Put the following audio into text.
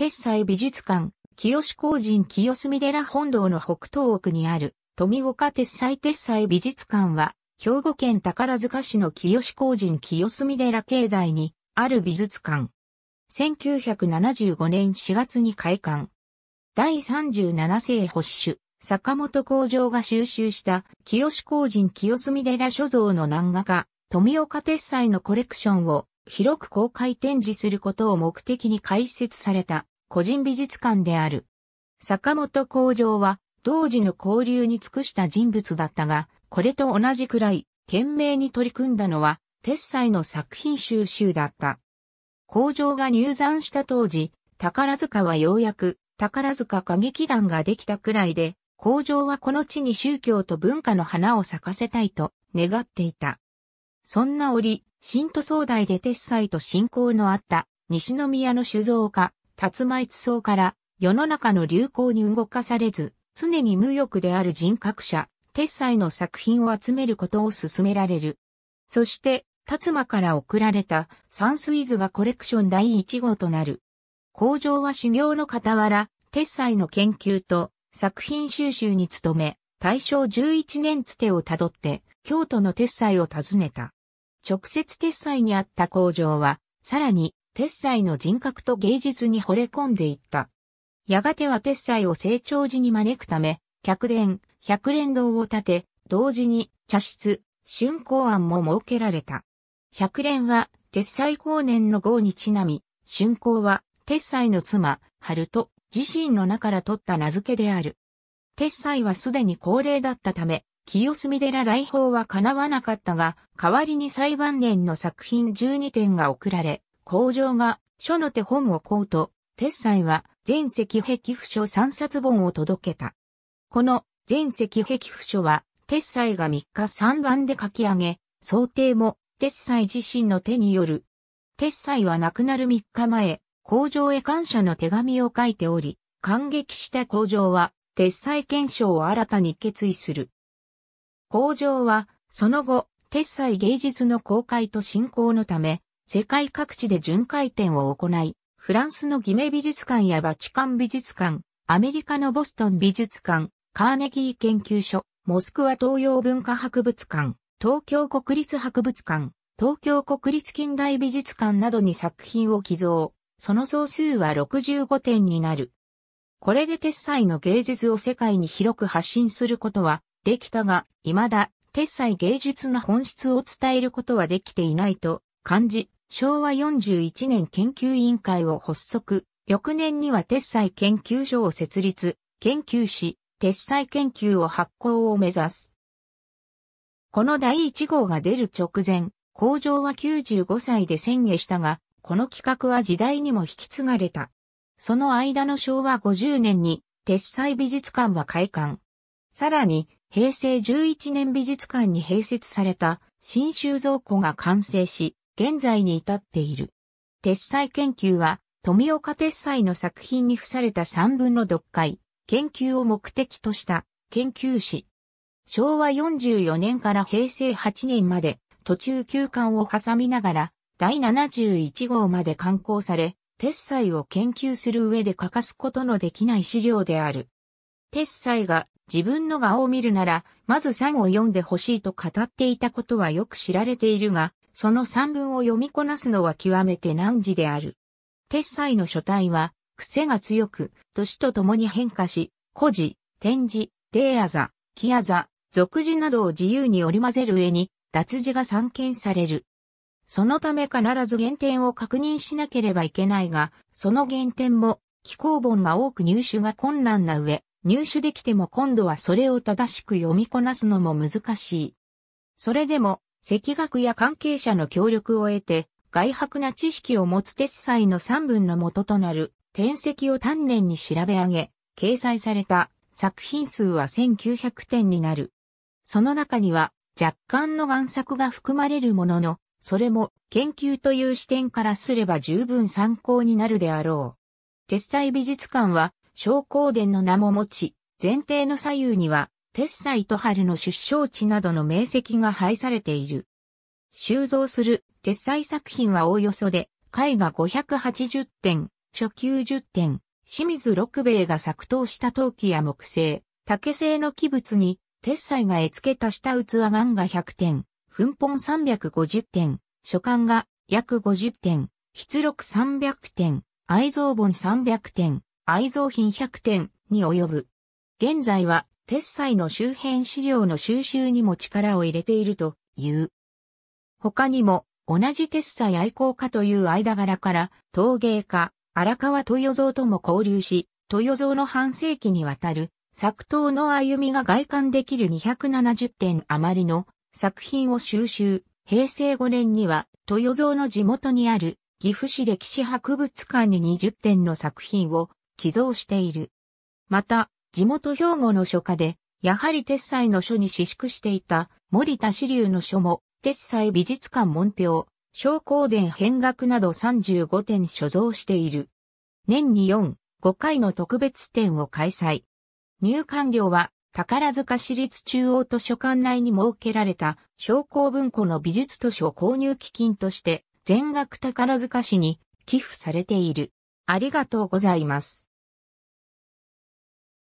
鉄斎美術館、清志工人清澄寺本堂の北東奥にある、富岡鉄斎鉄斎美術館は、兵庫県宝塚市の清志工人清澄寺境内に、ある美術館。1975年4月に開館。第37世保守、坂本工場が収集した清志工人清澄寺所蔵の南画家、富岡鉄斎のコレクションを広く公開展示することを目的に開設された個人美術館である。坂本工場は、同時の交流に尽くした人物だったが、これと同じくらい、懸命に取り組んだのは、鉄斎の作品収集だった。工場が入山した当時、宝塚はようやく、宝塚歌劇団ができたくらいで、工場はこの地に宗教と文化の花を咲かせたいと願っていた。そんな折、新都総大で鉄斎と信仰のあった西宮の酒造家、達米思層から世の中の流行に動かされず、常に無欲である人格者、決済の作品を集めることを勧められる。そして、達馬から送られたサンスイズがコレクション第1号となる。工場は修行の傍ら、決済の研究と作品収集に努め、大正11年つてをたどって、京都の鉄斎を訪ねた。直接鉄斎にあった工場は、さらに鉄斎の人格と芸術に惚れ込んでいった。やがては鉄斎を成長時に招くため、客殿、百連堂を建て、同時に茶室、春光庵も設けられた。百連は、鉄斎後年の号にちなみ、春光は、鉄斎の妻、春と、自身の名から取った名付けである。鉄斎はすでに高齢だったため、清澄寺来訪は叶わなかったが、代わりに裁判年の作品12点が送られ、工場が書の手本を買うと、鉄斎は全石壁譜書3冊本を届けた。この全石壁譜書は、鉄斎が3日3番で書き上げ、想定も鉄斎自身の手による。鉄斎は亡くなる3日前、工場へ感謝の手紙を書いており、感激した工場は、鉄裁検証を新たに決意する。工場は、その後、鉄裁芸術の公開と進行のため、世界各地で巡回展を行い、フランスのギメ美術館やバチカン美術館、アメリカのボストン美術館、カーネギー研究所、モスクワ東洋文化博物館、東京国立博物館、東京国立近代美術館などに作品を寄贈。その総数は65点になる。これで鉄斎の芸術を世界に広く発信することはできたが、未だ鉄斎芸術の本質を伝えることはできていないと感じ、昭和41年研究委員会を発足、翌年には鉄砕研究所を設立、研究し、鉄砕研究を発行を目指す。この第1号が出る直前、工場は95歳で宣言したが、この企画は時代にも引き継がれた。その間の昭和50年に、鉄砕美術館は開館。さらに、平成11年美術館に併設された新収蔵庫が完成し、現在に至っている。鉄斎研究は、富岡鉄斎の作品に付された三分の読解、研究を目的とした研究史。昭和44年から平成8年まで途中休館を挟みながら第71号まで刊行され、鉄斎を研究する上で欠かすことのできない資料である。鉄斎が自分の画を見るなら、まず3を読んでほしいと語っていたことはよく知られているが、その三文を読みこなすのは極めて難事である。鉄斎の書体は、癖が強く、年とともに変化し、古事、展示、霊あざ、木あざ、俗字などを自由に織り混ぜる上に、脱字が散見される。そのため必ず原点を確認しなければいけないが、その原点も、気候本が多く入手が困難な上、入手できても今度はそれを正しく読みこなすのも難しい。それでも、赤学や関係者の協力を得て、外泊な知識を持つ鉄祭の三文の元となる、転石を丹念に調べ上げ、掲載された作品数は1900点になる。その中には若干の贋作が含まれるものの、それも研究という視点からすれば十分参考になるであろう。鉄斎美術館は、昇降殿の名も持ち、前提の左右には、鉄斎と春の出生地などの名跡が配されている。収蔵する鉄斎作品はおおよそで、絵画580点、初級10点、清水六兵衛が作刀した陶器や木製、竹製の器物に、鉄斎が絵付け足した器岩が100点、粉本350点、書簡が約50点、出録300点、愛蔵本300点、愛蔵品100点に及ぶ。現在は鉄斎の周辺資料の収集にも力を入れているという。他にも、同じ鉄斎愛好家という間柄から陶芸家、荒川豊造とも交流し、豊造の半世紀にわたる作刀の歩みが外観できる270点余りの作品を収集。平成5年には豊造の地元にある岐阜市歴史博物館に20点の作品を寄贈している。また、地元兵庫の書家で、やはり鉄斎の書に私縮していた森田支流の書も、鉄斎美術館門票、商工殿変額など35点所蔵している。年に4、5回の特別展を開催。入館料は宝塚市立中央図書館内に設けられた商工文庫の美術図書購入基金として全額宝塚市に寄付されている。ありがとうございます。